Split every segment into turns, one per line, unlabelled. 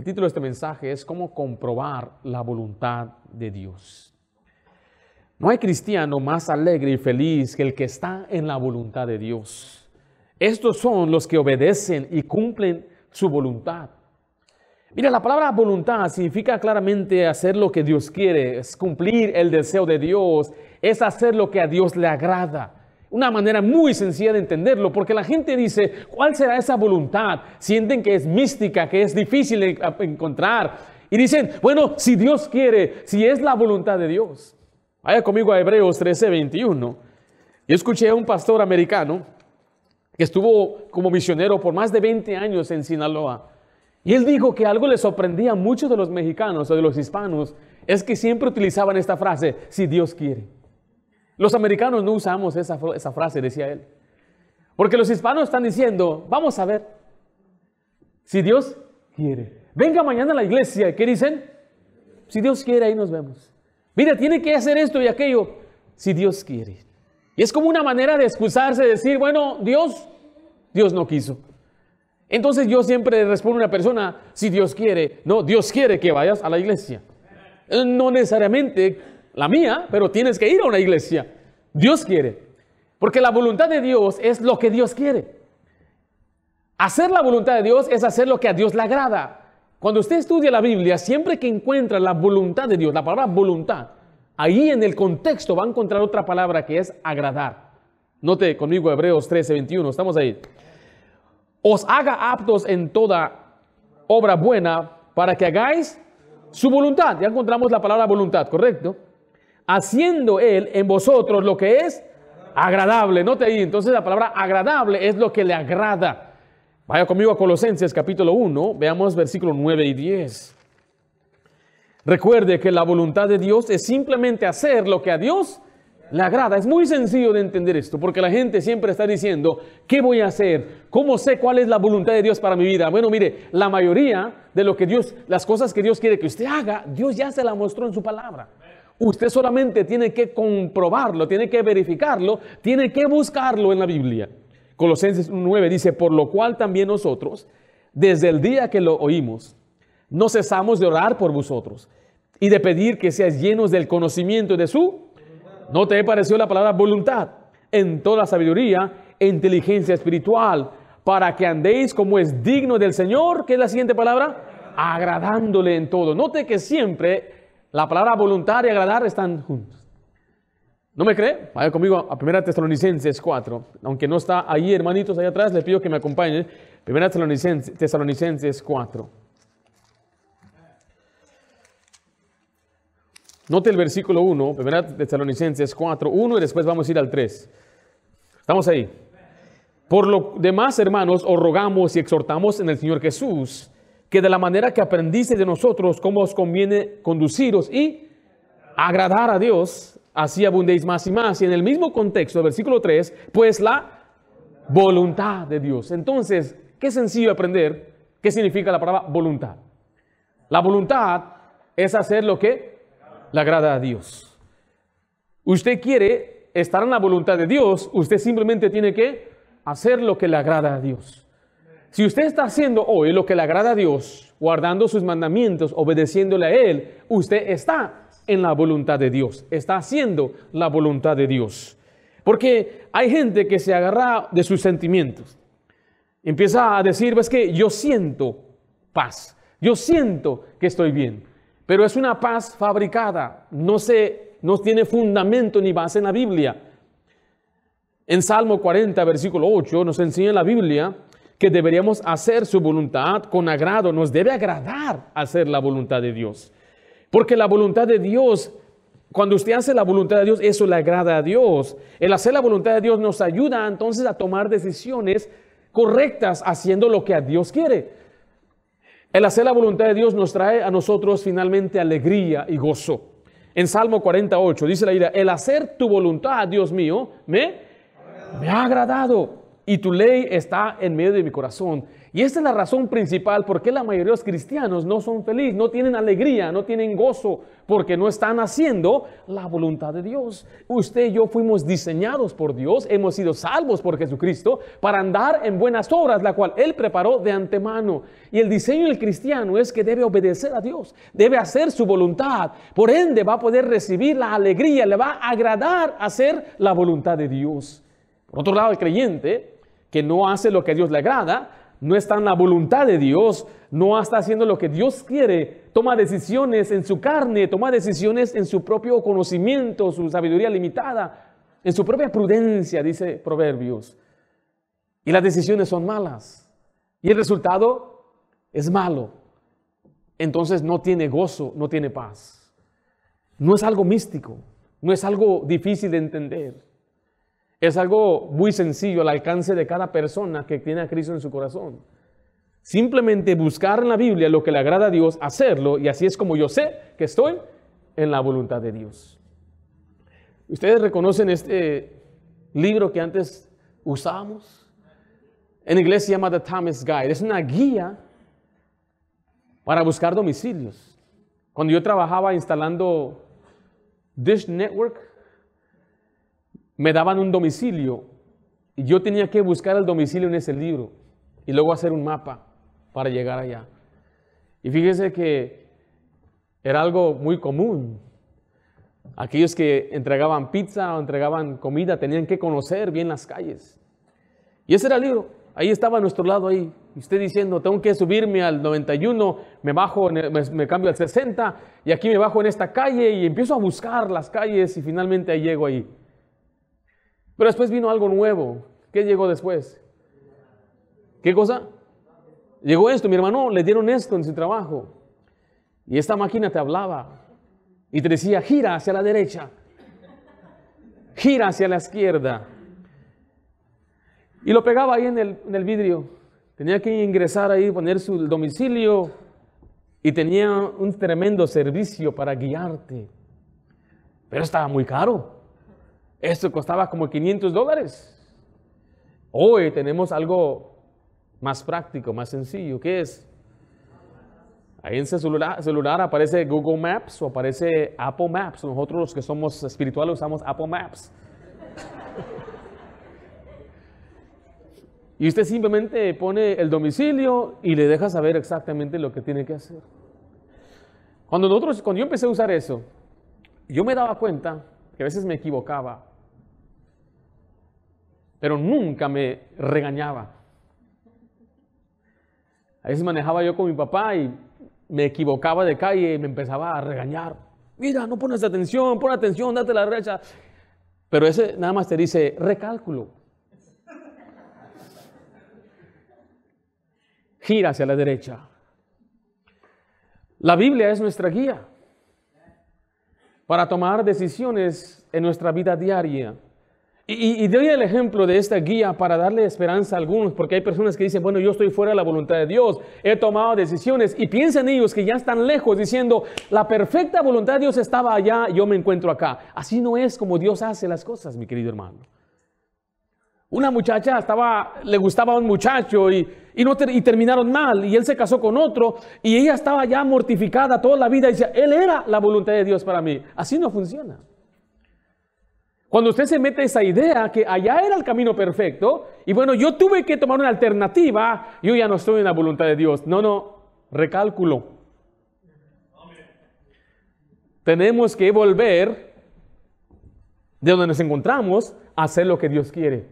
El título de este mensaje es Cómo comprobar la voluntad de Dios. No hay cristiano más alegre y feliz que el que está en la voluntad de Dios. Estos son los que obedecen y cumplen su voluntad. Mira, la palabra voluntad significa claramente hacer lo que Dios quiere, es cumplir el deseo de Dios, es hacer lo que a Dios le agrada una manera muy sencilla de entenderlo, porque la gente dice, ¿cuál será esa voluntad? Sienten que es mística, que es difícil de encontrar. Y dicen, bueno, si Dios quiere, si es la voluntad de Dios. Vaya conmigo a Hebreos 13, 21. Yo escuché a un pastor americano que estuvo como misionero por más de 20 años en Sinaloa. Y él dijo que algo le sorprendía a muchos de los mexicanos o de los hispanos, es que siempre utilizaban esta frase, si Dios quiere. Los americanos no usamos esa, frase, decía él. Porque los hispanos están diciendo, vamos a ver, si Dios quiere. Venga mañana a la iglesia. ¿Qué dicen? Si Dios quiere, ahí nos vemos. Mira, tiene que hacer esto y aquello. Si Dios quiere. Y es como una manera de excusarse, decir, bueno, Dios, Dios no quiso. Entonces yo siempre respondo a una persona, si Dios quiere, no, Dios quiere que vayas a la iglesia. No necesariamente la mía, pero tienes que ir a una iglesia. Dios quiere. Porque la voluntad de Dios es lo que Dios quiere. Hacer la voluntad de Dios es hacer lo que a Dios le agrada. Cuando usted estudia la Biblia, siempre que encuentra la voluntad de Dios, la palabra voluntad, ahí en el contexto va a encontrar otra palabra que es agradar. Note conmigo Hebreos 13, 21, estamos ahí. Os haga aptos en toda obra buena para que hagáis su voluntad. Ya encontramos la palabra voluntad, ¿correcto? haciendo Él en vosotros lo que es agradable. te ahí, entonces la palabra agradable es lo que le agrada. Vaya conmigo a Colosenses capítulo 1, veamos versículos 9 y 10. Recuerde que la voluntad de Dios es simplemente hacer lo que a Dios le agrada. Es muy sencillo de entender esto, porque la gente siempre está diciendo, ¿qué voy a hacer? ¿Cómo sé cuál es la voluntad de Dios para mi vida? Bueno, mire, la mayoría de lo que Dios, las cosas que Dios quiere que usted haga, Dios ya se la mostró en su palabra. Usted solamente tiene que comprobarlo, tiene que verificarlo, tiene que buscarlo en la Biblia. Colosenses 9 dice, por lo cual también nosotros, desde el día que lo oímos, no cesamos de orar por vosotros y de pedir que seas llenos del conocimiento de su. ¿No te pareció la palabra voluntad? En toda sabiduría e inteligencia espiritual, para que andéis como es digno del Señor, que es la siguiente palabra, agradándole en todo. Note que siempre la palabra voluntad y agradar están juntos. ¿No me cree? Vaya conmigo a 1 Tesalonicenses 4. Aunque no está ahí, hermanitos, allá atrás, le pido que me acompañe. 1 Tesalonicenses, Tesalonicenses 4. Note el versículo 1, 1 Tesalonicenses 4, 1 y después vamos a ir al 3. Estamos ahí. Por lo demás, hermanos, os rogamos y exhortamos en el Señor Jesús que de la manera que aprendiste de nosotros, cómo os conviene conduciros y agradar a Dios, así abundéis más y más. Y en el mismo contexto, versículo 3, pues la voluntad de Dios. Entonces, qué sencillo aprender qué significa la palabra voluntad. La voluntad es hacer lo que le agrada a Dios. Usted quiere estar en la voluntad de Dios, usted simplemente tiene que hacer lo que le agrada a Dios. Si usted está haciendo hoy lo que le agrada a Dios, guardando sus mandamientos, obedeciéndole a Él, usted está en la voluntad de Dios, está haciendo la voluntad de Dios. Porque hay gente que se agarra de sus sentimientos. Empieza a decir, ves que yo siento paz, yo siento que estoy bien, pero es una paz fabricada, no, no tiene fundamento ni base en la Biblia. En Salmo 40, versículo 8, nos enseña la Biblia que deberíamos hacer su voluntad con agrado. Nos debe agradar hacer la voluntad de Dios. Porque la voluntad de Dios, cuando usted hace la voluntad de Dios, eso le agrada a Dios. El hacer la voluntad de Dios nos ayuda entonces a tomar decisiones correctas haciendo lo que a Dios quiere. El hacer la voluntad de Dios nos trae a nosotros finalmente alegría y gozo. En Salmo 48 dice la ira, el hacer tu voluntad, Dios mío, me, me ha agradado y tu ley está en medio de mi corazón. Y esta es la razón principal por qué la mayoría de los cristianos no son felices, no tienen alegría, no tienen gozo, porque no están haciendo la voluntad de Dios. Usted y yo fuimos diseñados por Dios, hemos sido salvos por Jesucristo para andar en buenas obras, la cual Él preparó de antemano. Y el diseño del cristiano es que debe obedecer a Dios, debe hacer su voluntad. Por ende va a poder recibir la alegría, le va a agradar hacer la voluntad de Dios. Por otro lado, el creyente que no hace lo que a Dios le agrada, no está en la voluntad de Dios, no está haciendo lo que Dios quiere, toma decisiones en su carne, toma decisiones en su propio conocimiento, su sabiduría limitada, en su propia prudencia, dice Proverbios. Y las decisiones son malas. Y el resultado es malo. Entonces no tiene gozo, no tiene paz. No es algo místico, no es algo difícil de entender. Es algo muy sencillo al alcance de cada persona que tiene a Cristo en su corazón. Simplemente buscar en la Biblia lo que le agrada a Dios, hacerlo, y así es como yo sé que estoy en la voluntad de Dios. Ustedes reconocen este libro que antes usábamos. En inglés se llama The Thomas Guide. Es una guía para buscar domicilios. Cuando yo trabajaba instalando Dish Network, me daban un domicilio y yo tenía que buscar el domicilio en ese libro y luego hacer un mapa para llegar allá. Y fíjese que era algo muy común. Aquellos que entregaban pizza o entregaban comida tenían que conocer bien las calles. Y ese era el libro. Ahí estaba a nuestro lado ahí. Usted diciendo, tengo que subirme al 91, me bajo, me, cambio al 60 y aquí me bajo en esta calle y empiezo a buscar las calles y finalmente ahí llego ahí. Pero después vino algo nuevo. ¿Qué llegó después? ¿Qué cosa? Llegó esto, mi hermano, le dieron esto en su trabajo. Y esta máquina te hablaba y te decía, gira hacia la derecha, gira hacia la izquierda. Y lo pegaba ahí en el, vidrio. Tenía que ingresar ahí, poner su domicilio y tenía un tremendo servicio para guiarte. Pero estaba muy caro. Esto costaba como 500 dólares. Hoy tenemos algo más práctico, más sencillo, que es Ahí en ese celular, aparece Google Maps o aparece Apple Maps. Nosotros los que somos espirituales usamos Apple Maps. y usted simplemente pone el domicilio y le deja saber exactamente lo que tiene que hacer. Cuando nosotros, cuando yo empecé a usar eso, yo me daba cuenta que a veces me equivocaba pero nunca me regañaba. A veces manejaba yo con mi papá y me equivocaba de calle y me empezaba a regañar. Mira, no pones atención, pon atención, date la recha. Pero ese nada más te dice, recálculo. Gira hacia la derecha. La Biblia es nuestra guía para tomar decisiones en nuestra vida diaria. Y, doy el ejemplo de esta guía para darle esperanza a algunos, porque hay personas que dicen, bueno, yo estoy fuera de la voluntad de Dios, he tomado decisiones, y piensen ellos que ya están lejos, diciendo, la perfecta voluntad de Dios estaba allá, yo me encuentro acá. Así no es como Dios hace las cosas, mi querido hermano. Una muchacha estaba, le gustaba a un muchacho y, y, no y terminaron mal, y él se casó con otro, y ella estaba ya mortificada toda la vida, y decía, él era la voluntad de Dios para mí. Así no funciona. Cuando usted se mete esa idea que allá era el camino perfecto, y bueno, yo tuve que tomar una alternativa, yo ya no estoy en la voluntad de Dios. No, no, recálculo. Tenemos que volver de donde nos encontramos a hacer lo que Dios quiere.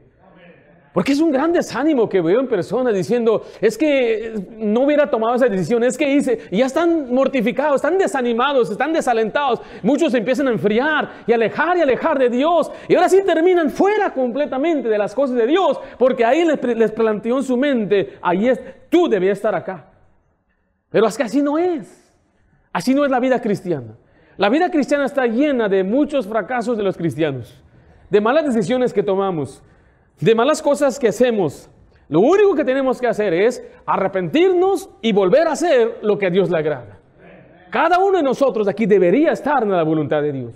Porque es un gran desánimo que veo en personas diciendo, es que eh, no hubiera tomado esa decisión, es que hice, y ya están mortificados, están desanimados, están desalentados. Muchos empiezan a enfriar y alejar y alejar de Dios. Y ahora sí terminan fuera completamente de las cosas de Dios, porque ahí les, planteó en su mente, ahí es, tú debías estar acá. Pero es que así no es. Así no es la vida cristiana. La vida cristiana está llena de muchos fracasos de los cristianos, de malas decisiones que tomamos, de malas cosas que hacemos, lo único que tenemos que hacer es arrepentirnos y volver a hacer lo que a Dios le agrada. Cada uno de nosotros aquí debería estar en la voluntad de Dios.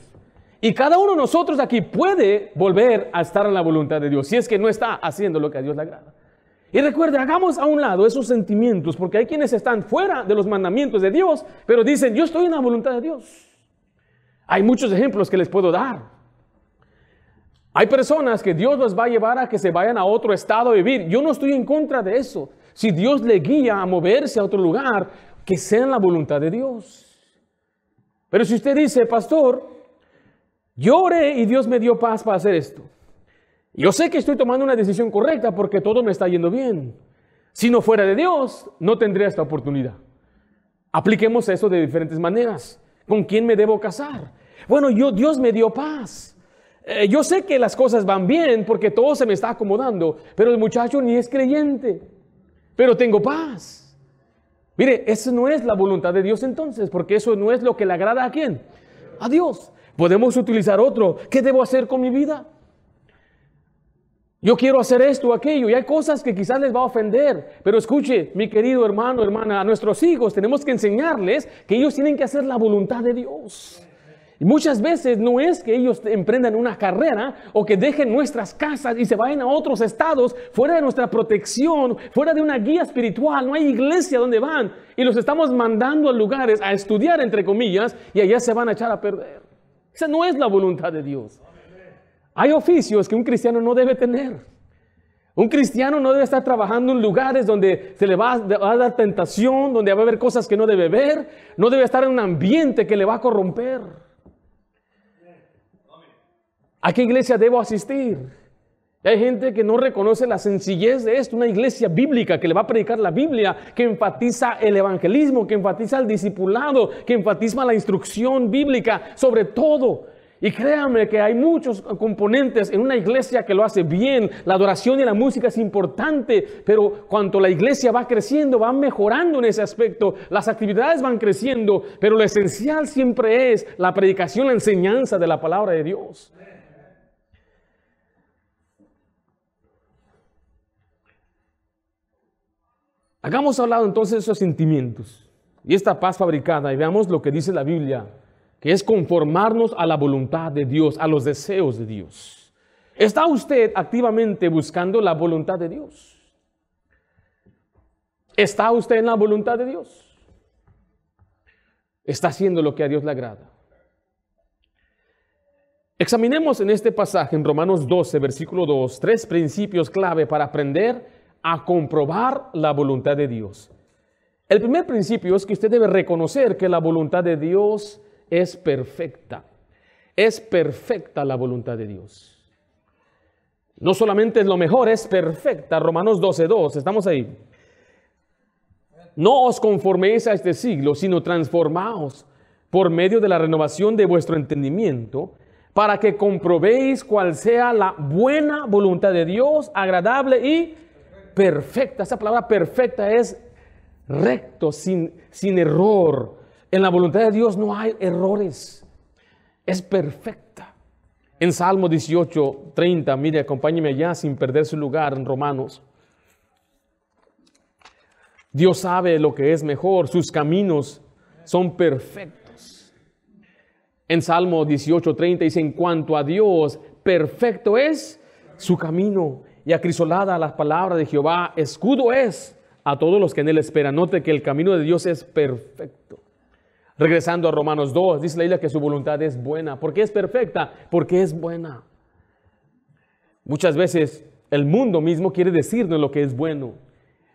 Y cada uno de nosotros aquí puede volver a estar en la voluntad de Dios si es que no está haciendo lo que a Dios le agrada. Y recuerde, hagamos a un lado esos sentimientos, porque hay quienes están fuera de los mandamientos de Dios, pero dicen, yo estoy en la voluntad de Dios. Hay muchos ejemplos que les puedo dar. Hay personas que Dios los va a llevar a que se vayan a otro estado a vivir. Yo no estoy en contra de eso. Si Dios le guía a moverse a otro lugar, que sea en la voluntad de Dios. Pero si usted dice, pastor, yo oré y Dios me dio paz para hacer esto. Yo sé que estoy tomando una decisión correcta porque todo me está yendo bien. Si no fuera de Dios, no tendría esta oportunidad. Apliquemos eso de diferentes maneras. ¿Con quién me debo casar? Bueno, yo, Dios me dio paz. Eh, yo sé que las cosas van bien porque todo se me está acomodando, pero el muchacho ni es creyente, pero tengo paz. Mire, eso no es la voluntad de Dios entonces, porque eso no es lo que le agrada a quién, a Dios. Podemos utilizar otro. ¿Qué debo hacer con mi vida? Yo quiero hacer esto o aquello. Y hay cosas que quizás les va a ofender. Pero escuche, mi querido hermano, hermana, a nuestros hijos tenemos que enseñarles que ellos tienen que hacer la voluntad de Dios. Y muchas veces no es que ellos emprendan una carrera o que dejen nuestras casas y se vayan a otros estados fuera de nuestra protección, fuera de una guía espiritual. No hay iglesia donde van y los estamos mandando a lugares a estudiar, entre comillas, y allá se van a echar a perder. Esa no es la voluntad de Dios. Hay oficios que un cristiano no debe tener. Un cristiano no debe estar trabajando en lugares donde se le va a, a, dar tentación, donde va a haber cosas que no debe ver, no debe estar en un ambiente que le va a corromper. ¿A qué iglesia debo asistir? hay gente que no reconoce la sencillez de esto, una iglesia bíblica que le va a predicar la Biblia, que enfatiza el evangelismo, que enfatiza el discipulado, que enfatiza la instrucción bíblica, sobre todo. Y créanme que hay muchos componentes en una iglesia que lo hace bien. La adoración y la música es importante, pero cuanto la iglesia va creciendo, va mejorando en ese aspecto. Las actividades van creciendo, pero lo esencial siempre es la predicación, la enseñanza de la palabra de Dios. Hagamos hablado entonces de entonces esos sentimientos y esta paz fabricada y veamos lo que dice la Biblia, que es conformarnos a la voluntad de Dios, a los deseos de Dios. ¿Está usted activamente buscando la voluntad de Dios? ¿Está usted en la voluntad de Dios? ¿Está haciendo lo que a Dios le agrada? Examinemos en este pasaje, en Romanos 12, versículo 2, tres principios clave para aprender a comprobar la voluntad de Dios. El primer principio es que usted debe reconocer que la voluntad de Dios es perfecta. Es perfecta la voluntad de Dios. No solamente es lo mejor, es perfecta. Romanos 12.2, estamos ahí. No os conforméis a este siglo, sino transformaos por medio de la renovación de vuestro entendimiento, para que comprobéis cuál sea la buena voluntad de Dios, agradable y perfecta. Esa palabra perfecta es recto, sin, sin error. En la voluntad de Dios no hay errores. Es perfecta. En Salmo 18, 30, mire, acompáñeme ya sin perder su lugar en Romanos. Dios sabe lo que es mejor, sus caminos son perfectos. En Salmo 18:30 dice, en cuanto a Dios, perfecto es su camino y acrisolada la palabra de Jehová, escudo es a todos los que en él esperan. Note que el camino de Dios es perfecto. Regresando a Romanos 2, dice la isla que su voluntad es buena. ¿Por qué es perfecta? Porque es buena. Muchas veces el mundo mismo quiere decirnos lo que es bueno,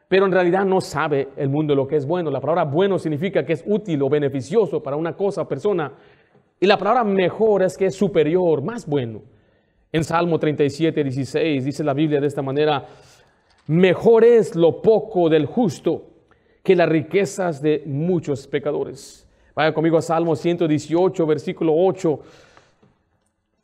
pero en realidad no sabe el mundo lo que es bueno. La palabra bueno significa que es útil o beneficioso para una cosa o persona. Y la palabra mejor es que es superior, más bueno. En Salmo 37, 16 dice la Biblia de esta manera, mejor es lo poco del justo que las riquezas de muchos pecadores. Vaya conmigo a Salmo 118, versículo 8.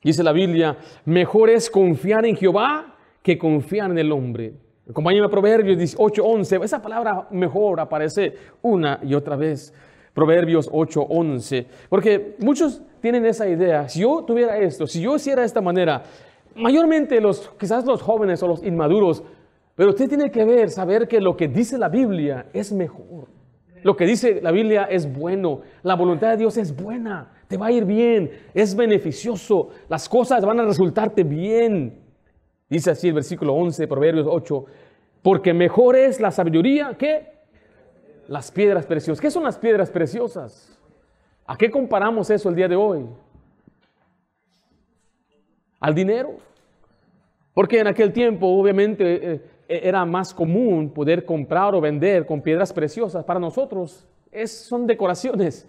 Dice la Biblia, mejor es confiar en Jehová que confiar en el hombre. Acompáñame a Proverbios 18, 11. Esa palabra mejor aparece una y otra vez. Proverbios 8, 11. Porque muchos tienen esa idea, si yo tuviera esto, si yo hiciera de esta manera, mayormente los, quizás los jóvenes o los inmaduros, pero usted tiene que ver, saber que lo que dice la Biblia es mejor. Lo que dice la Biblia es bueno, la voluntad de Dios es buena, te va a ir bien, es beneficioso, las cosas van a resultarte bien. Dice así el versículo 11, Proverbios 8, porque mejor es la sabiduría que las piedras preciosas. ¿Qué son las piedras preciosas? ¿A qué comparamos eso el día de hoy? Al dinero. Porque en aquel tiempo obviamente eh, eh, era más común poder comprar o vender con piedras preciosas. Para nosotros es, son decoraciones.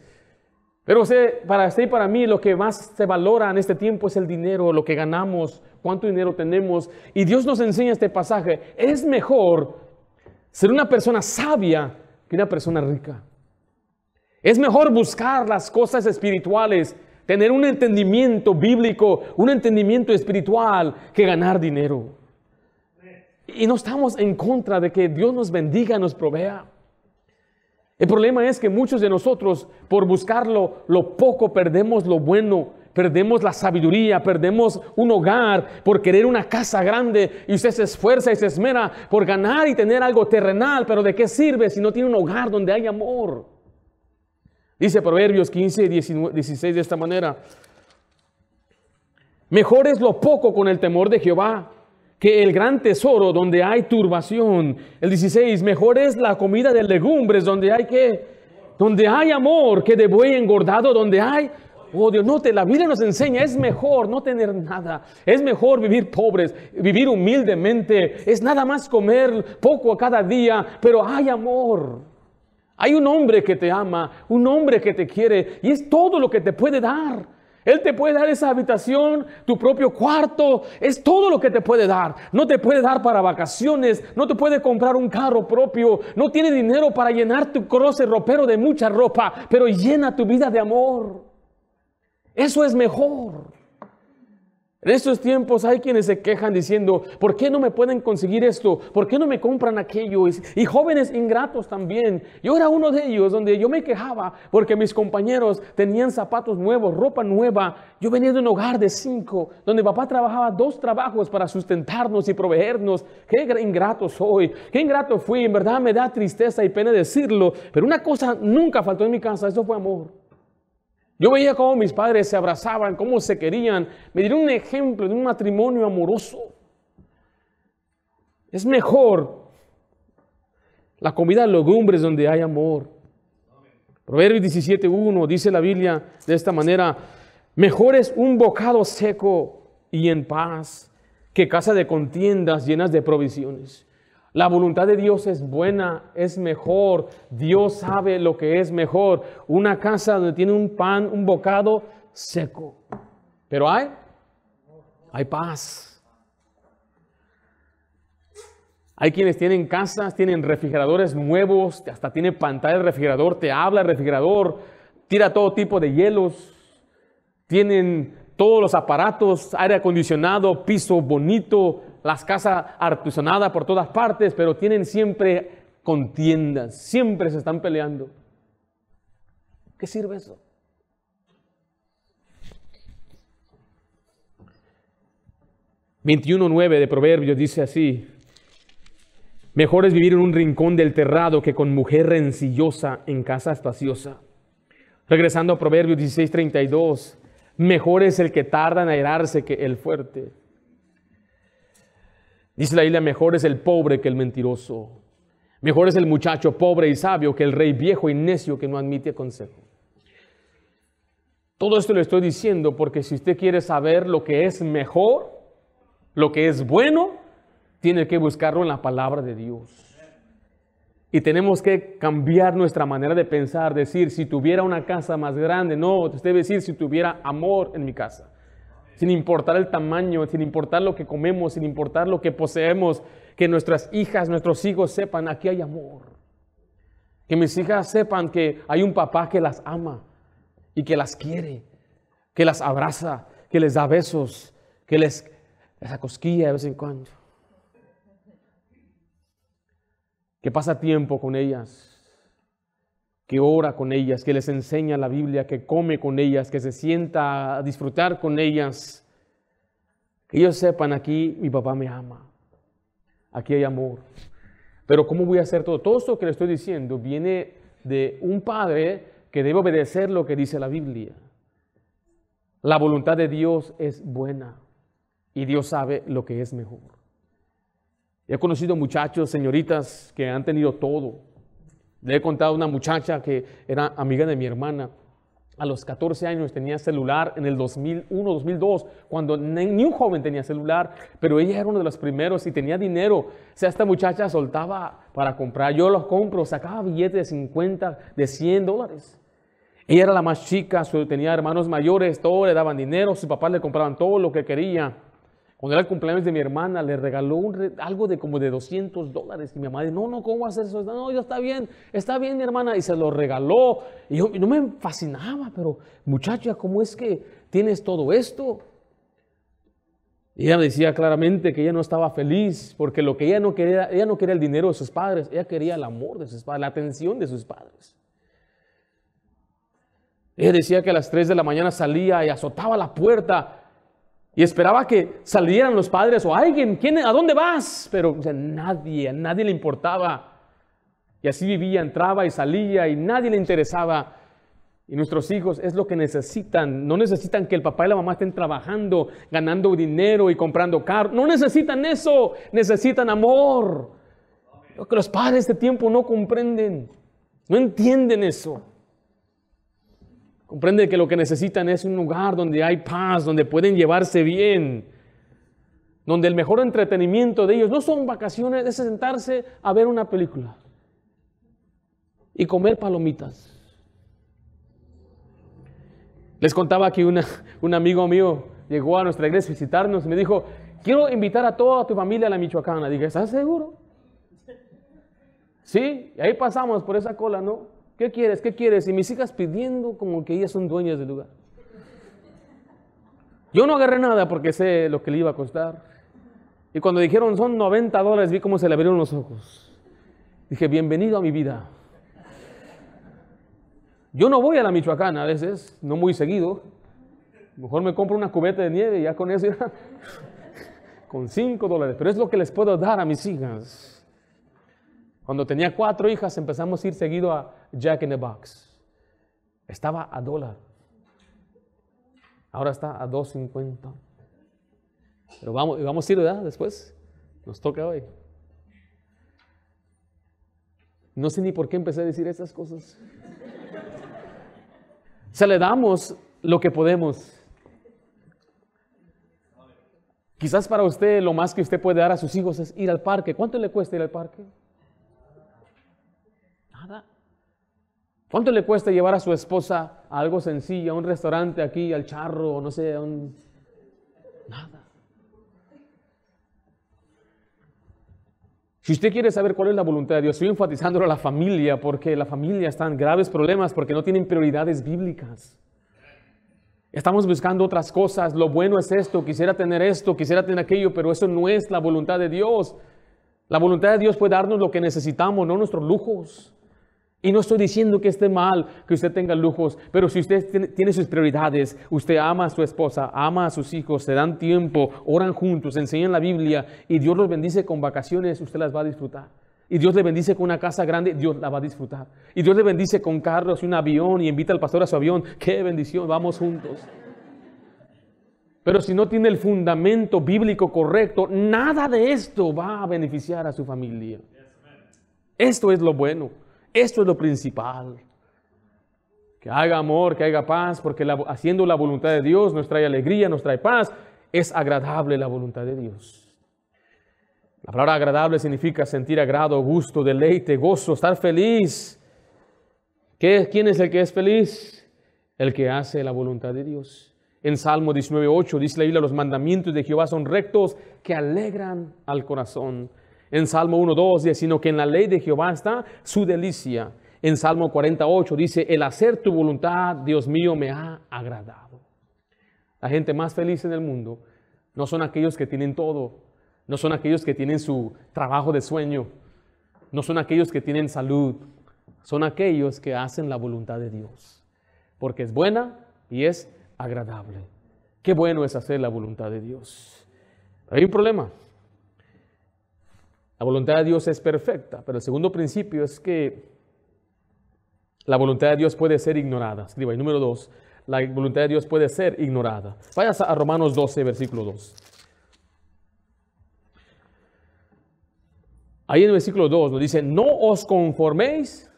Pero para usted y para mí lo que más se valora en este tiempo es el dinero, lo que ganamos, cuánto dinero tenemos. Y Dios nos enseña este pasaje. Es mejor ser una persona sabia que una persona rica. Es mejor buscar las cosas espirituales, tener un entendimiento bíblico, un entendimiento espiritual, que ganar dinero. Y no estamos en contra de que Dios nos bendiga, nos provea. El problema es que muchos de nosotros, por buscarlo, lo poco perdemos lo bueno, perdemos la sabiduría, perdemos un hogar por querer una casa grande y usted se esfuerza y se esmera por ganar y tener algo terrenal, pero ¿de qué sirve si no tiene un hogar donde hay amor? Dice Proverbios 15, 19, 16 de esta manera. Mejor es lo poco con el temor de Jehová que el gran tesoro donde hay turbación. El 16, mejor es la comida de legumbres donde hay que, donde hay amor que de buey engordado, donde hay odio. Oh, Dios, no te, la vida nos enseña, es mejor no tener nada, es mejor vivir pobres, vivir humildemente, es nada más comer poco a cada día, pero hay amor. Hay un hombre que te ama, un hombre que te quiere y es todo lo que te puede dar. Él te puede dar esa habitación, tu propio cuarto, es todo lo que te puede dar. No te puede dar para vacaciones, no te puede comprar un carro propio, no tiene dinero para llenar tu croce ropero de mucha ropa, pero llena tu vida de amor. Eso es mejor. En estos tiempos hay quienes se quejan diciendo, ¿por qué no me pueden conseguir esto? ¿Por qué no me compran aquello? Y jóvenes ingratos también. Yo era uno de ellos donde yo me quejaba porque mis compañeros tenían zapatos nuevos, ropa nueva. Yo venía de un hogar de cinco, donde papá trabajaba dos trabajos para sustentarnos y proveernos. Qué ingrato soy, qué ingrato fui. En verdad me da tristeza y pena decirlo, pero una cosa nunca faltó en mi casa, eso fue amor. Yo veía cómo mis padres se abrazaban, cómo se querían. Me dieron un ejemplo de un matrimonio amoroso. Es mejor la comida de legumbres donde hay amor. Proverbios 17.1 dice la Biblia de esta manera, mejor es un bocado seco y en paz que casa de contiendas llenas de provisiones. La voluntad de Dios es buena, es mejor. Dios sabe lo que es mejor. Una casa donde tiene un pan, un bocado seco. Pero hay, hay paz. Hay quienes tienen casas, tienen refrigeradores nuevos, hasta tiene pantalla de refrigerador, te habla el refrigerador, tira todo tipo de hielos, tienen todos los aparatos, aire acondicionado, piso bonito, las casas artesanadas por todas partes, pero tienen siempre contiendas, siempre se están peleando. ¿Qué sirve eso? 21.9 de Proverbios dice así, mejor es vivir en un rincón del terrado que con mujer rencillosa en casa espaciosa. Regresando a Proverbios 16:32, mejor es el que tarda en airarse que el fuerte. Dice la isla, mejor es el pobre que el mentiroso. Mejor es el muchacho pobre y sabio que el rey viejo y necio que no admite consejo. Todo esto lo estoy diciendo porque si usted quiere saber lo que es mejor, lo que es bueno, tiene que buscarlo en la palabra de Dios. Y tenemos que cambiar nuestra manera de pensar, decir, si tuviera una casa más grande, no, usted debe decir, si tuviera amor en mi casa sin importar el tamaño, sin importar lo que comemos, sin importar lo que poseemos, que nuestras hijas, nuestros hijos sepan, aquí hay amor. Que mis hijas sepan que hay un papá que las ama y que las quiere, que las abraza, que les da besos, que les, acosquilla de vez en cuando. Que pasa tiempo con ellas que ora con ellas, que les enseña la Biblia, que come con ellas, que se sienta a disfrutar con ellas. Que ellos sepan, aquí mi papá me ama, aquí hay amor. Pero ¿cómo voy a hacer todo? Todo esto que le estoy diciendo viene de un padre que debe obedecer lo que dice la Biblia. La voluntad de Dios es buena y Dios sabe lo que es mejor. He conocido muchachos, señoritas que han tenido todo, le he contado a una muchacha que era amiga de mi hermana. A los 14 años tenía celular en el 2001, 2002, cuando ni un joven tenía celular, pero ella era uno de los primeros y tenía dinero. O sea, esta muchacha soltaba para comprar. Yo los compro, sacaba billetes de 50, de 100 dólares. Ella era la más chica, tenía hermanos mayores, todos le daban dinero, su papá le compraban todo lo que quería. Cuando era el cumpleaños de mi hermana, le regaló algo de como de 200 dólares. Y mi mamá no, no, ¿cómo va a hacer eso? No, ya está bien, está bien mi hermana. Y se lo regaló. Y yo no me fascinaba, pero muchacha, ¿cómo es que tienes todo esto? Y ella me decía claramente que ella no estaba feliz porque lo que ella no quería, ella no quería el dinero de sus padres, ella quería el amor de sus padres, la atención de sus padres. Ella decía que a las 3 de la mañana salía y azotaba la puerta y esperaba que salieran los padres o alguien, ¿quién, ¿a dónde vas? Pero o nadie, a nadie le importaba. Y así vivía, entraba y salía y nadie le interesaba. Y nuestros hijos es lo que necesitan. No necesitan que el papá y la mamá estén trabajando, ganando dinero y comprando carros. No necesitan eso. Necesitan amor. Lo que los padres de tiempo no comprenden. No entienden eso. Comprende que lo que necesitan es un lugar donde hay paz, donde pueden llevarse bien, donde el mejor entretenimiento de ellos no son vacaciones, es sentarse a ver una película y comer palomitas. Les contaba que un amigo mío llegó a nuestra iglesia a visitarnos y me dijo, quiero invitar a toda tu familia a la Michoacana. Dije, ¿estás seguro? Sí, y ahí pasamos por esa cola, ¿no? ¿Qué quieres? ¿Qué quieres? Y mis hijas pidiendo como que ellas son dueñas del lugar. Yo no agarré nada porque sé lo que le iba a costar. Y cuando dijeron son 90 dólares, vi cómo se le abrieron los ojos. Dije, bienvenido a mi vida. Yo no voy a la Michoacán a veces, no muy seguido. Mejor me compro una cubeta de nieve y ya con eso, con 5 dólares. Pero es lo que les puedo dar a mis hijas. Cuando tenía cuatro hijas empezamos a ir seguido a Jack in the Box. Estaba a dólar. Ahora está a 2.50. Pero vamos, vamos a ir, ¿verdad? Después. Nos toca hoy. No sé ni por qué empecé a decir esas cosas. Se le damos lo que podemos. Quizás para usted lo más que usted puede dar a sus hijos es ir al parque. ¿Cuánto le cuesta ir al parque? ¿Cuánto le cuesta llevar a su esposa a algo sencillo, a un restaurante aquí, al charro, o no sé, a un... Nada. Si usted quiere saber cuál es la voluntad de Dios, estoy enfatizando a la familia, porque la familia está en graves problemas, porque no tienen prioridades bíblicas. Estamos buscando otras cosas, lo bueno es esto, quisiera tener esto, quisiera tener aquello, pero eso no es la voluntad de Dios. La voluntad de Dios puede darnos lo que necesitamos, no nuestros lujos. Y no estoy diciendo que esté mal que usted tenga lujos, pero si usted tiene sus prioridades, usted ama a su esposa, ama a sus hijos, se dan tiempo, oran juntos, enseñan la Biblia y Dios los bendice con vacaciones, usted las va a disfrutar. Y Dios le bendice con una casa grande, Dios la va a disfrutar. Y Dios le bendice con carros y un avión y invita al pastor a su avión. ¡Qué bendición! Vamos juntos. Pero si no tiene el fundamento bíblico correcto, nada de esto va a beneficiar a su familia. Esto es lo bueno. Esto es lo principal. Que haga amor, que haga paz, porque haciendo la voluntad de Dios nos trae alegría, nos trae paz. Es agradable la voluntad de Dios. La palabra agradable significa sentir agrado, gusto, deleite, gozo, estar feliz. ¿Quién es el que es feliz? El que hace la voluntad de Dios. En Salmo 19.8 dice la Biblia, los mandamientos de Jehová son rectos que alegran al corazón. En Salmo 1.2 dice, sino que en la ley de Jehová está su delicia. En Salmo 48 dice, el hacer tu voluntad, Dios mío, me ha agradado. La gente más feliz en el mundo no son aquellos que tienen todo, no son aquellos que tienen su trabajo de sueño, no son aquellos que tienen salud, son aquellos que hacen la voluntad de Dios, porque es buena y es agradable. Qué bueno es hacer la voluntad de Dios. hay un problema. La voluntad de Dios es perfecta, pero el segundo principio es que la voluntad de Dios puede ser ignorada. Escriba ahí, número dos, la voluntad de Dios puede ser ignorada. Vaya a Romanos 12, versículo 2. Ahí en el versículo 2 nos dice, no os conforméis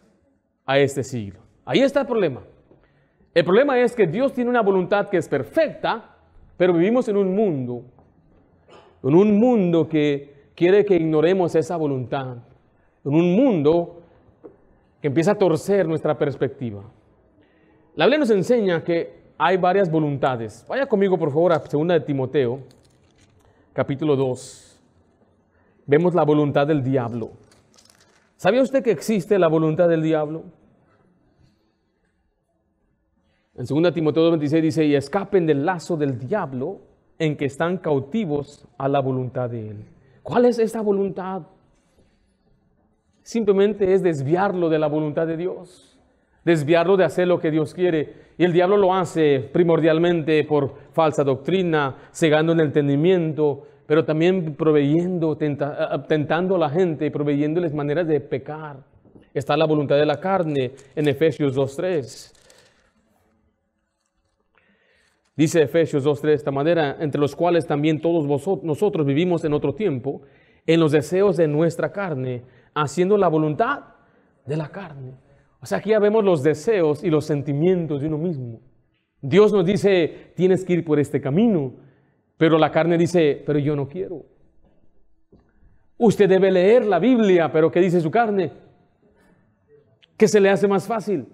a este siglo. Ahí está el problema. El problema es que Dios tiene una voluntad que es perfecta, pero vivimos en un mundo, en un mundo que quiere que ignoremos esa voluntad en un mundo que empieza a torcer nuestra perspectiva. La Biblia nos enseña que hay varias voluntades. Vaya conmigo, por favor, a 2 de Timoteo, capítulo 2. Vemos la voluntad del diablo. ¿Sabía usted que existe la voluntad del diablo? En 2 Timoteo 26 dice, y escapen del lazo del diablo en que están cautivos a la voluntad de él. ¿Cuál es esta voluntad? Simplemente es desviarlo de la voluntad de Dios, desviarlo de hacer lo que Dios quiere. Y el diablo lo hace primordialmente por falsa doctrina, cegando el entendimiento, pero también proveyendo, tentando a la gente, y proveyéndoles maneras de pecar. Está la voluntad de la carne en Efesios 2.3. Dice Efesios 2.3 de esta manera, entre los cuales también todos vosotros, nosotros vivimos en otro tiempo, en los deseos de nuestra carne, haciendo la voluntad de la carne. O sea, aquí ya vemos los deseos y los sentimientos de uno mismo. Dios nos dice, tienes que ir por este camino, pero la carne dice, pero yo no quiero. Usted debe leer la Biblia, pero ¿qué dice su carne? Que se le hace más fácil.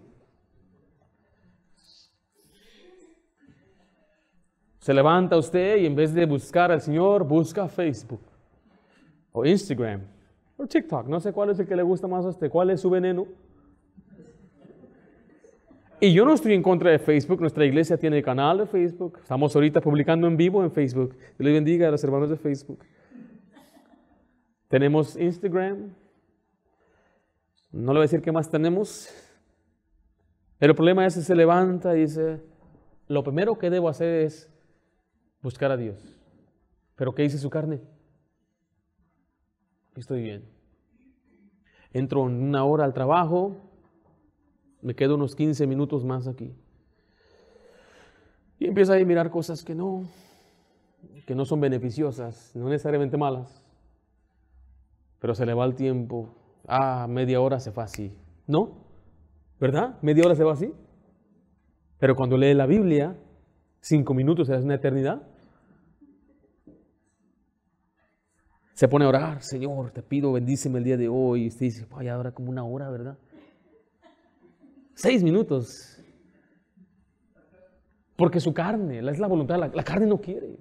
Se levanta usted y en vez de buscar al Señor, busca Facebook o Instagram o TikTok. No sé cuál es el que le gusta más a usted, cuál es su veneno. Y yo no estoy en contra de Facebook, nuestra iglesia tiene el canal de Facebook, estamos ahorita publicando en vivo en Facebook. Dios les bendiga a los hermanos de Facebook. Tenemos Instagram, no le voy a decir qué más tenemos, pero el problema es que se levanta y dice, lo primero que debo hacer es buscar a Dios. Pero ¿qué dice su carne? Estoy bien. Entro en una hora al trabajo, me quedo unos 15 minutos más aquí. Y empiezo a mirar cosas que no, que no son beneficiosas, no necesariamente malas. Pero se le va el tiempo. Ah, media hora se va así. ¿No? ¿Verdad? Media hora se va así. Pero cuando lee la Biblia, cinco minutos es una eternidad. se pone a orar, Señor, te pido, bendíceme el día de hoy. usted dice, vaya, ahora como una hora, ¿verdad? Seis minutos. Porque su carne, es la voluntad, la, carne no quiere.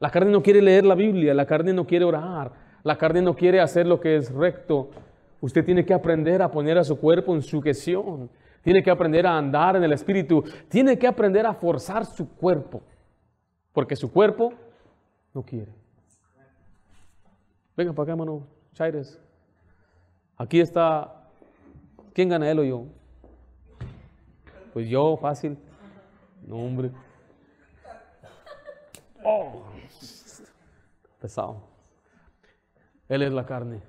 La carne no quiere leer la Biblia, la carne no quiere orar, la carne no quiere hacer lo que es recto. Usted tiene que aprender a poner a su cuerpo en sujeción. Tiene que aprender a andar en el Espíritu. Tiene que aprender a forzar su cuerpo. Porque su cuerpo no quiere. Venga para acá, mano, Chaires. Aquí está. ¿Quién gana él o yo? Pues yo, fácil. No, hombre. Oh, pesado. Él es la carne.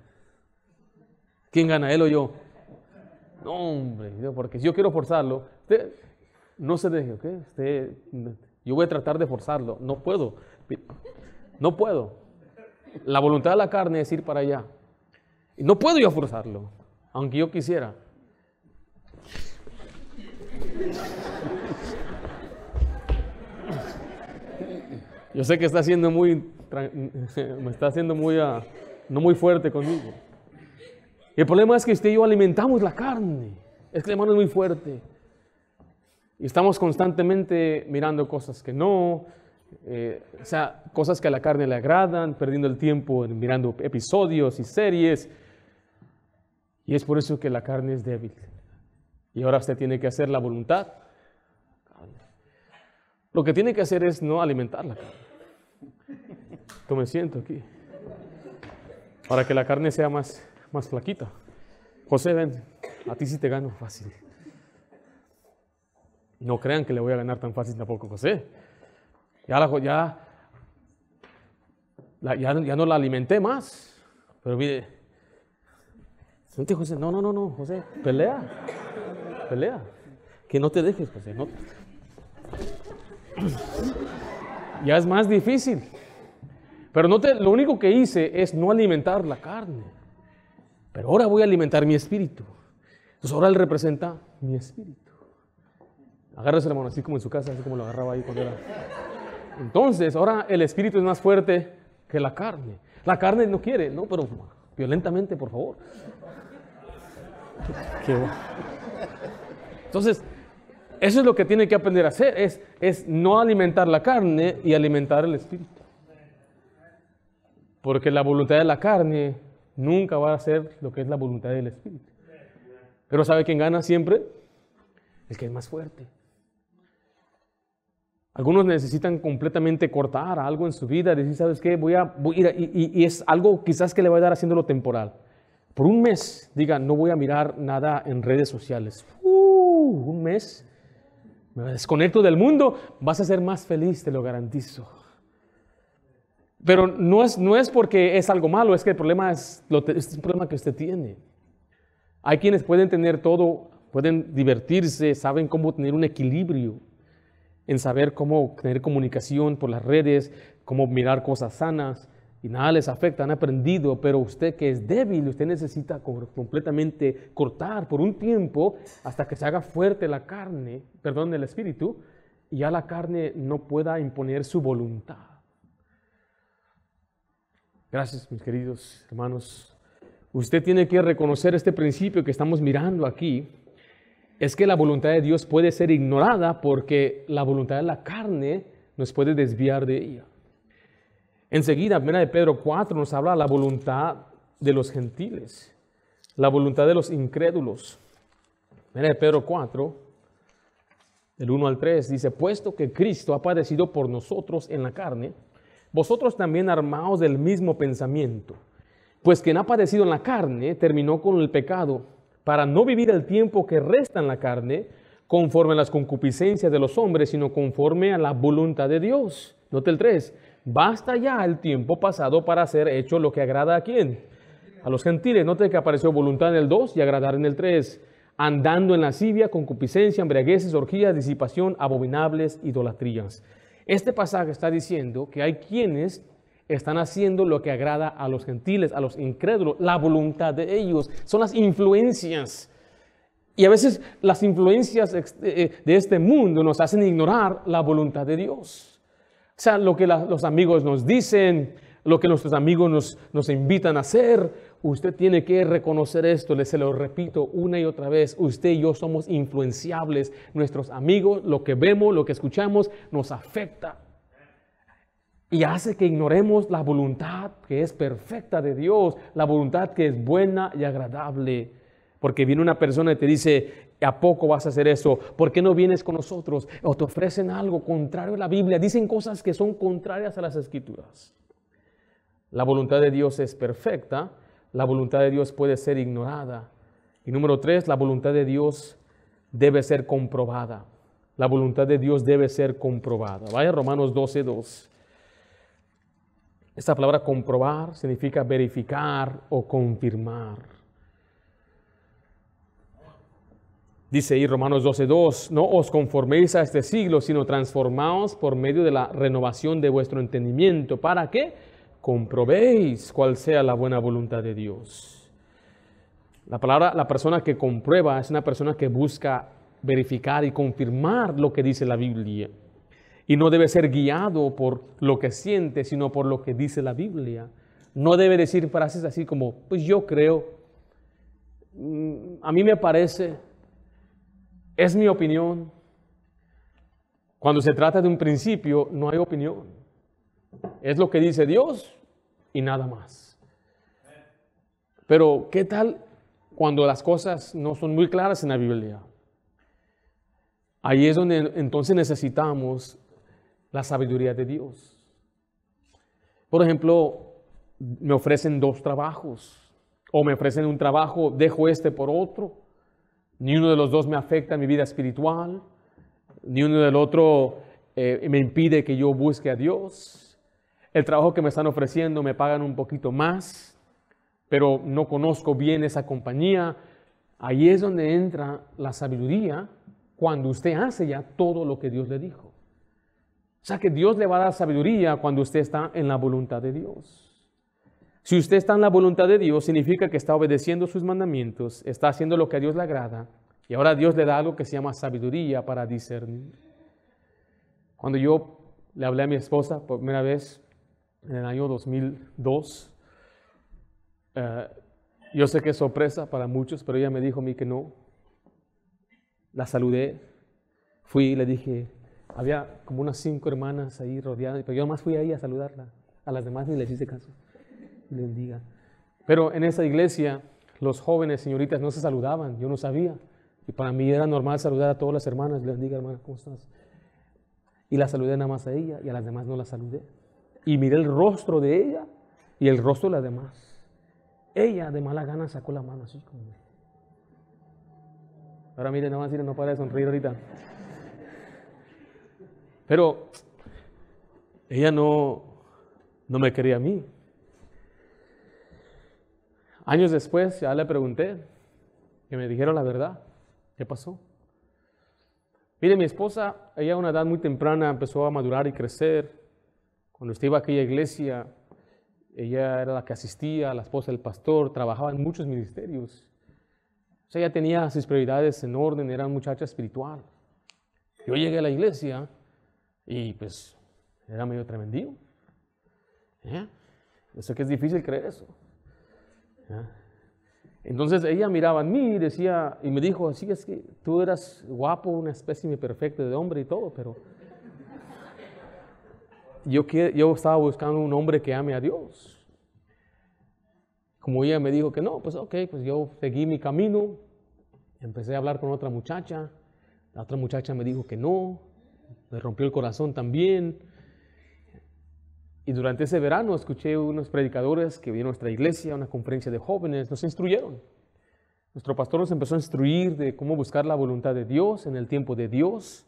¿Quién gana, él o yo? No, hombre, porque si yo quiero forzarlo, no se deje, ¿ok? yo voy a tratar de forzarlo. No puedo. No puedo. La voluntad de la carne es ir para allá. No puedo yo forzarlo, aunque yo quisiera. Yo sé que está siendo muy, me está haciendo muy, ah, no muy fuerte conmigo. el problema es que usted y yo alimentamos la carne. Es que la mano es muy fuerte. Y estamos constantemente mirando cosas que no, eh, o sea, cosas que a la carne le agradan, perdiendo el tiempo mirando episodios y series. Y es por eso que la carne es débil. Y ahora usted tiene que hacer la voluntad. Lo que tiene que hacer es no alimentar la carne. Tú me siento aquí. Para que la carne sea más, más flaquita. José, ven, a ti sí te gano fácil. No crean que le voy a ganar tan fácil tampoco, José. Ya la, ya, ya, no la alimenté más. Pero mire, José, no, no, no, no, José, pelea, pelea. Que no te dejes, José. Ya es más difícil. Pero no te, lo único que hice es no alimentar la carne. Pero ahora voy a alimentar mi espíritu. Entonces ahora él representa mi espíritu. Agárrese la mano así como en su casa, así como lo agarraba ahí cuando era. Entonces, ahora el espíritu es más fuerte que la carne. La carne no quiere, no, pero violentamente, por favor. Entonces, eso es lo que tiene que aprender a hacer, es, no alimentar la carne y alimentar el espíritu. Porque la voluntad de la carne nunca va a ser lo que es la voluntad del espíritu. Pero ¿sabe quién gana siempre? El que es más fuerte. Algunos necesitan completamente cortar algo en su vida, decir, ¿sabes qué? Voy a, y, es algo quizás que le va a dar haciéndolo temporal. Por un mes, diga, no voy a mirar nada en redes sociales. Uh, un mes, me desconecto del mundo, vas a ser más feliz, te lo garantizo. Pero no es, no es porque es algo malo, es que el problema es, es un problema que usted tiene. Hay quienes pueden tener todo, pueden divertirse, saben cómo tener un equilibrio en saber cómo tener comunicación por las redes, cómo mirar cosas sanas y nada les afecta, han aprendido, pero usted que es débil, usted necesita completamente cortar por un tiempo hasta que se haga fuerte la carne, perdón, el espíritu, y ya la carne no pueda imponer su voluntad. Gracias, mis queridos hermanos. Usted tiene que reconocer este principio que estamos mirando aquí, es que la voluntad de Dios puede ser ignorada porque la voluntad de la carne nos puede desviar de ella. Enseguida, mira de Pedro 4 nos habla la voluntad de los gentiles, la voluntad de los incrédulos. Mira de Pedro 4, del 1 al 3, dice, puesto que Cristo ha padecido por nosotros en la carne, vosotros también armaos del mismo pensamiento, pues quien ha padecido en la carne terminó con el pecado para no vivir el tiempo que resta en la carne, conforme a las concupiscencias de los hombres, sino conforme a la voluntad de Dios. Note el 3. Basta ya el tiempo pasado para hacer hecho lo que agrada a quién? A los gentiles. Note que apareció voluntad en el 2 y agradar en el 3. Andando en lascivia, concupiscencia, embriagueces, orgías, disipación, abominables, idolatrías. Este pasaje está diciendo que hay quienes están haciendo lo que agrada a los gentiles, a los incrédulos, la voluntad de ellos. Son las influencias. Y a veces las influencias eh, eh, de este mundo nos hacen ignorar la voluntad de Dios. O sea, lo que los amigos nos dicen, lo que nuestros amigos nos, nos invitan a hacer, usted tiene que reconocer esto, le se lo repito una y otra vez, usted y yo somos influenciables, nuestros amigos, lo que vemos, lo que escuchamos, nos afecta y hace que ignoremos la voluntad que es perfecta de Dios, la voluntad que es buena y agradable. Porque viene una persona y te dice, ¿a poco vas a hacer eso? ¿Por qué no vienes con nosotros? O te ofrecen algo contrario a la Biblia, dicen cosas que son contrarias a las escrituras. La voluntad de Dios es perfecta, la voluntad de Dios puede ser ignorada. Y número tres, la voluntad de Dios debe ser comprobada. La voluntad de Dios debe ser comprobada. Vaya Romanos 12, esta palabra comprobar significa verificar o confirmar. Dice ahí Romanos 12:2, no os conforméis a este siglo, sino transformaos por medio de la renovación de vuestro entendimiento, para que comprobéis cuál sea la buena voluntad de Dios. La palabra, la persona que comprueba es una persona que busca verificar y confirmar lo que dice la Biblia y no debe ser guiado por lo que siente, sino por lo que dice la Biblia. No debe decir frases así como, pues yo creo, mm, a mí me parece, es mi opinión. Cuando se trata de un principio, no hay opinión. Es lo que dice Dios y nada más. Pero, ¿qué tal cuando las cosas no son muy claras en la Biblia? Ahí es donde entonces necesitamos la sabiduría de Dios. Por ejemplo, me ofrecen dos trabajos o me ofrecen un trabajo, dejo este por otro. Ni uno de los dos me afecta mi vida espiritual, ni uno del otro eh, me impide que yo busque a Dios. El trabajo que me están ofreciendo me pagan un poquito más, pero no conozco bien esa compañía. Ahí es donde entra la sabiduría cuando usted hace ya todo lo que Dios le dijo. O sea que Dios le va a dar sabiduría cuando usted está en la voluntad de Dios. Si usted está en la voluntad de Dios, significa que está obedeciendo sus mandamientos, está haciendo lo que a Dios le agrada, y ahora Dios le da algo que se llama sabiduría para discernir. Cuando yo le hablé a mi esposa por primera vez en el año 2002, eh, yo sé que es sorpresa para muchos, pero ella me dijo a mí que no. La saludé, fui y le dije, había como unas cinco hermanas ahí rodeadas, pero yo más fui ahí a saludarla. A las demás ni les hice caso. Le bendiga. Pero en esa iglesia, los jóvenes, señoritas, no se saludaban, yo no sabía. Y para mí era normal saludar a todas las hermanas. Le bendiga, hermana, ¿cómo estás? Y la saludé nada más a ella y a las demás no la saludé. Y miré el rostro de ella y el rostro de las demás. Ella de mala gana sacó la mano así como. Ahora mire, no más a no para de sonreír ahorita. Pero ella no, no me quería a mí. Años después ya le pregunté que me dijeron la verdad. ¿Qué pasó? Mire, mi esposa, ella a una edad muy temprana empezó a madurar y crecer. Cuando estuve a aquella iglesia, ella era la que asistía, la esposa del pastor, trabajaba en muchos ministerios. O sea, ella tenía sus prioridades en orden, era muchacha espiritual. Yo llegué a la iglesia y pues era medio tremendío. ¿Eh? Yo sé que es difícil creer eso. Entonces ella miraba en mí y decía, y me dijo, así es que tú eras guapo, una especie perfecta de hombre y todo, pero yo, yo estaba buscando un hombre que ame a Dios. Como ella me dijo que no, pues ok, pues yo seguí mi camino, empecé a hablar con otra muchacha, la otra muchacha me dijo que no, me rompió el corazón también. Y durante ese verano escuché unos predicadores que vinieron a nuestra iglesia, a una conferencia de jóvenes, nos instruyeron. Nuestro pastor nos empezó a instruir de cómo buscar la voluntad de Dios en el tiempo de Dios.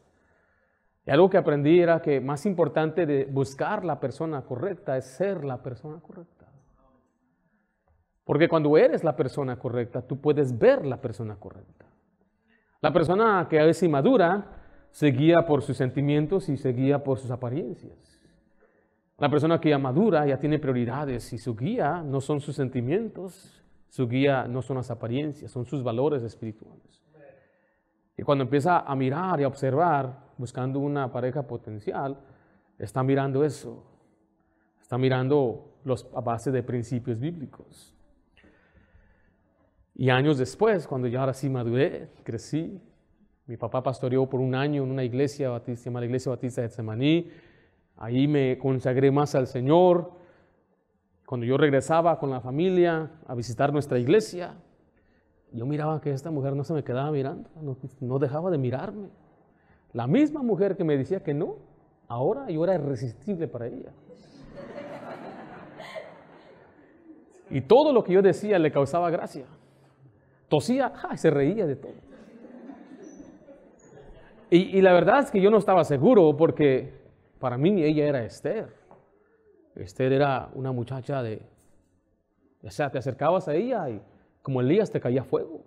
Y algo que aprendí era que más importante de buscar la persona correcta es ser la persona correcta. Porque cuando eres la persona correcta, tú puedes ver la persona correcta. La persona que es inmadura se guía por sus sentimientos y se guía por sus apariencias. La persona que ya madura ya tiene prioridades y su guía no son sus sentimientos, su guía no son las apariencias, son sus valores espirituales. Y cuando empieza a mirar y a observar, buscando una pareja potencial, está mirando eso, está mirando los, a base de principios bíblicos. Y años después, cuando ya ahora sí maduré, crecí, mi papá pastoreó por un año en una iglesia batista, la Iglesia Batista de Semaní. Ahí me consagré más al Señor. Cuando yo regresaba con la familia a visitar nuestra iglesia, yo miraba que esta mujer no se me quedaba mirando, no, dejaba de mirarme. La misma mujer que me decía que no, ahora yo era irresistible para ella. Y todo lo que yo decía le causaba gracia. Tosía, se reía de todo. Y, la verdad es que yo no estaba seguro porque para mí ella era Esther. Esther era una muchacha de... O sea, te acercabas a ella y como Elías te caía fuego.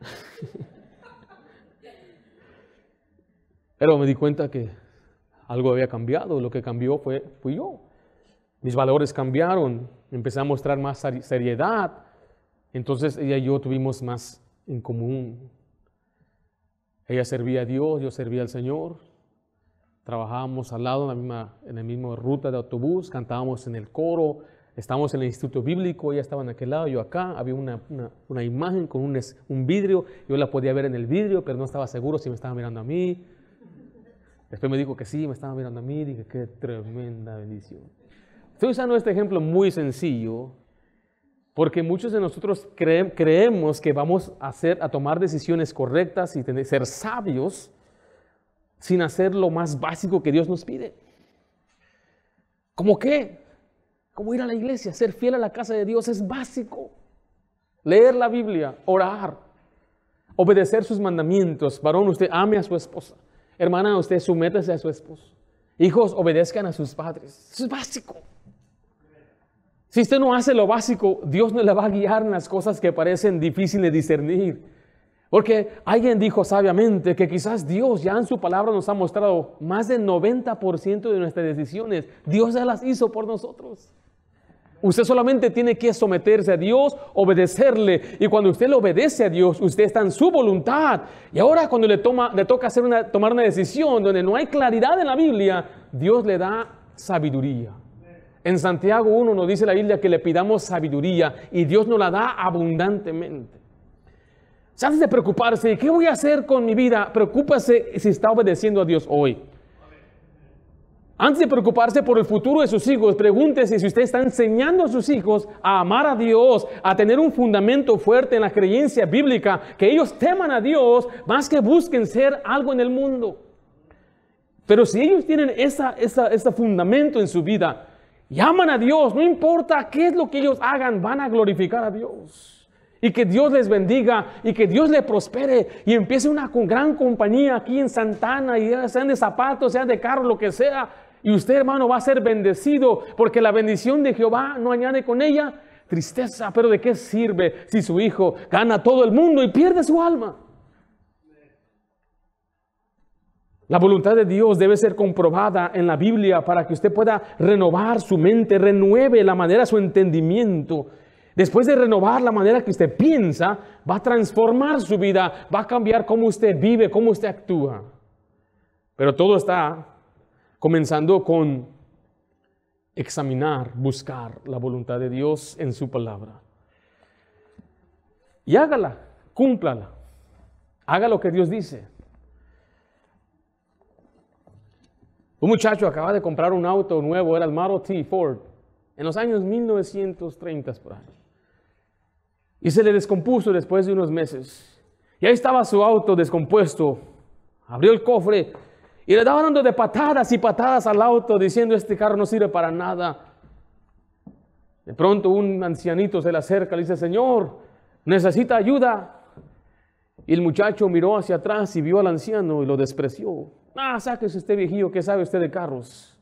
Pero me di cuenta que algo había cambiado. Lo que cambió fue, fui yo. Mis valores cambiaron. Empecé a mostrar más seriedad. Entonces ella y yo tuvimos más en común ella servía a Dios, yo servía al Señor. Trabajábamos al lado en la misma, ruta de autobús, cantábamos en el coro, estábamos en el instituto bíblico, ella estaba en aquel lado, yo acá, había una, imagen con un, un vidrio, yo la podía ver en el vidrio, pero no estaba seguro si me estaba mirando a mí. Después me dijo que sí, me estaba mirando a mí, dije, qué tremenda bendición. Estoy usando este ejemplo muy sencillo porque muchos de nosotros creemos que vamos a, a tomar decisiones correctas y ser sabios sin hacer lo más básico que Dios nos pide. ¿Cómo qué? ¿Cómo ir a la iglesia, ser fiel a la casa de Dios es básico. Leer la Biblia, orar, obedecer sus mandamientos. Varón, usted ame a su esposa. Hermana, usted sumétese a su esposo. Hijos, obedezcan a sus padres. Eso es básico. Si usted no hace lo básico, Dios no le va a guiar en las cosas que parecen difíciles de discernir. Porque alguien dijo sabiamente que quizás Dios ya en su palabra nos ha mostrado más del 90% de nuestras decisiones. Dios ya las hizo por nosotros. Usted solamente tiene que someterse a Dios, obedecerle. Y cuando usted le obedece a Dios, usted está en su voluntad. Y ahora cuando le, toma, toca tomar una decisión donde no hay claridad en la Biblia, Dios le da sabiduría. En Santiago 1 nos dice la Biblia que le pidamos sabiduría y Dios nos la da abundantemente. Si antes de preocuparse, ¿qué voy a hacer con mi vida? Preocúpese si está obedeciendo a Dios hoy. Antes de preocuparse por el futuro de sus hijos, pregúntese si usted está enseñando a sus hijos a amar a Dios, a tener un fundamento fuerte en la creencia bíblica, que ellos teman a Dios más que busquen ser algo en el mundo. Pero si ellos tienen ese fundamento en su vida, Llaman a Dios, no importa qué es lo que ellos hagan, van a glorificar a Dios. Y que Dios les bendiga y que Dios le prospere y empiece una gran compañía aquí en Santana, y sean de zapatos, sean de carro, lo que sea. Y usted, hermano, va a ser bendecido porque la bendición de Jehová no añade con ella tristeza. Pero ¿de qué sirve si su hijo gana todo el mundo y pierde su alma? La voluntad de Dios debe ser comprobada en la Biblia para que usted pueda renovar su mente, renueve la manera, su entendimiento. Después de renovar la manera que usted piensa, va a transformar su vida, va a cambiar cómo usted vive, cómo usted actúa. Pero todo está comenzando con examinar, buscar la voluntad de Dios en su palabra. Y hágala, cúmplala. Haga lo que Dios dice. Un muchacho acaba de comprar un auto nuevo, era el Model T Ford, en los años 1930 por ahí. Y se le descompuso después de unos meses. Y ahí estaba su auto descompuesto. Abrió el cofre y le daba dando de patadas y patadas al auto diciendo este carro no sirve para nada. De pronto un ancianito se le acerca y le dice, Señor, necesita ayuda. Y el muchacho miró hacia atrás y vio al anciano y lo despreció. Ah, sáquese este viejillo, ¿qué sabe usted de carros?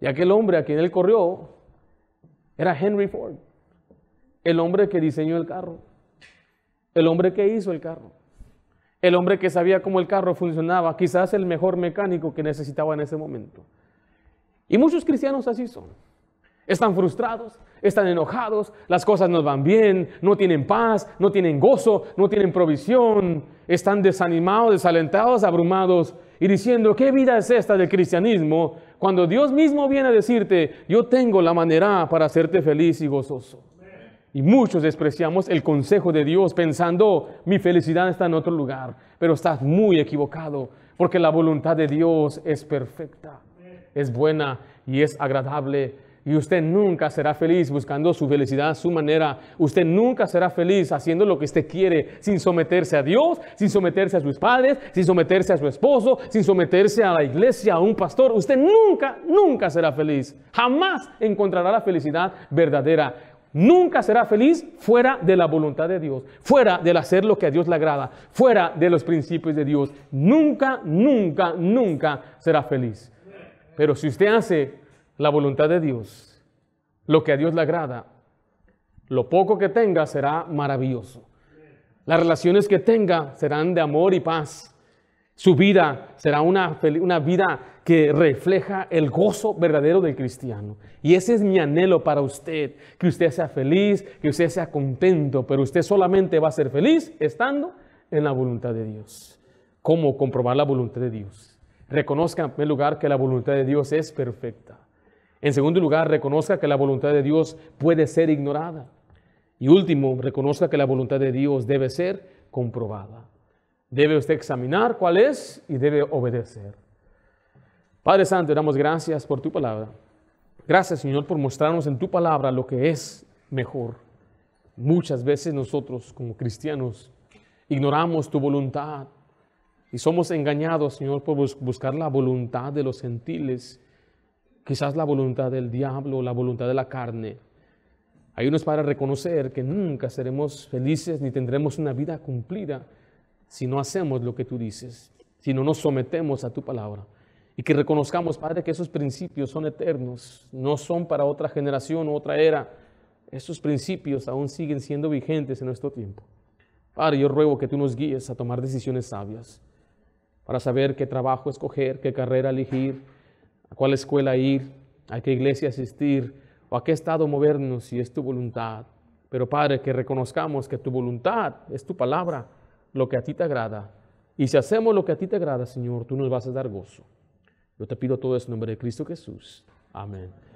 Y aquel hombre a quien él corrió era Henry Ford, el hombre que diseñó el carro, el hombre que hizo el carro, el hombre que sabía cómo el carro funcionaba, quizás el mejor mecánico que necesitaba en ese momento. Y muchos cristianos así son. Están frustrados, están enojados, las cosas no van bien, no tienen paz, no tienen gozo, no tienen provisión, están desanimados, desalentados, abrumados y diciendo, ¿qué vida es esta del cristianismo cuando Dios mismo viene a decirte, yo tengo la manera para hacerte feliz y gozoso? Y muchos despreciamos el consejo de Dios pensando, mi felicidad está en otro lugar, pero estás muy equivocado porque la voluntad de Dios es perfecta, es buena y es agradable y usted nunca será feliz buscando su felicidad a su manera. Usted nunca será feliz haciendo lo que usted quiere, sin someterse a Dios, sin someterse a sus padres, sin someterse a su esposo, sin someterse a la iglesia, a un pastor. Usted nunca, nunca será feliz. Jamás encontrará la felicidad verdadera. Nunca será feliz fuera de la voluntad de Dios, fuera del hacer lo que a Dios le agrada, fuera de los principios de Dios. Nunca, nunca, nunca será feliz. Pero si usted hace la voluntad de Dios, lo que a Dios le agrada, lo poco que tenga será maravilloso. Las relaciones que tenga serán de amor y paz. Su vida será una, una vida que refleja el gozo verdadero del cristiano. Y ese es mi anhelo para usted, que usted sea feliz, que usted sea contento, pero usted solamente va a ser feliz estando en la voluntad de Dios. ¿Cómo comprobar la voluntad de Dios? Reconozca en primer lugar que la voluntad de Dios es perfecta. En segundo lugar, reconozca que la voluntad de Dios puede ser ignorada. Y último, reconozca que la voluntad de Dios debe ser comprobada. Debe usted examinar cuál es y debe obedecer. Padre Santo, damos gracias por tu palabra. Gracias, Señor, por mostrarnos en tu palabra lo que es mejor. Muchas veces nosotros, como cristianos, ignoramos tu voluntad y somos engañados, Señor, por buscar la voluntad de los gentiles quizás la voluntad del diablo, la voluntad de la carne. Hay unos para reconocer que nunca seremos felices ni tendremos una vida cumplida si no hacemos lo que tú dices, si no nos sometemos a tu palabra. Y que reconozcamos, Padre, que esos principios son eternos, no son para otra generación o otra era. Esos principios aún siguen siendo vigentes en nuestro tiempo. Padre, yo ruego que tú nos guíes a tomar decisiones sabias, para saber qué trabajo escoger, qué carrera elegir, a cuál escuela ir, a qué iglesia asistir o a qué estado movernos si es tu voluntad. Pero Padre, que reconozcamos que tu voluntad es tu palabra, lo que a ti te agrada. Y si hacemos lo que a ti te agrada, Señor, tú nos vas a dar gozo. Yo te pido todo eso en nombre de Cristo Jesús. Amén.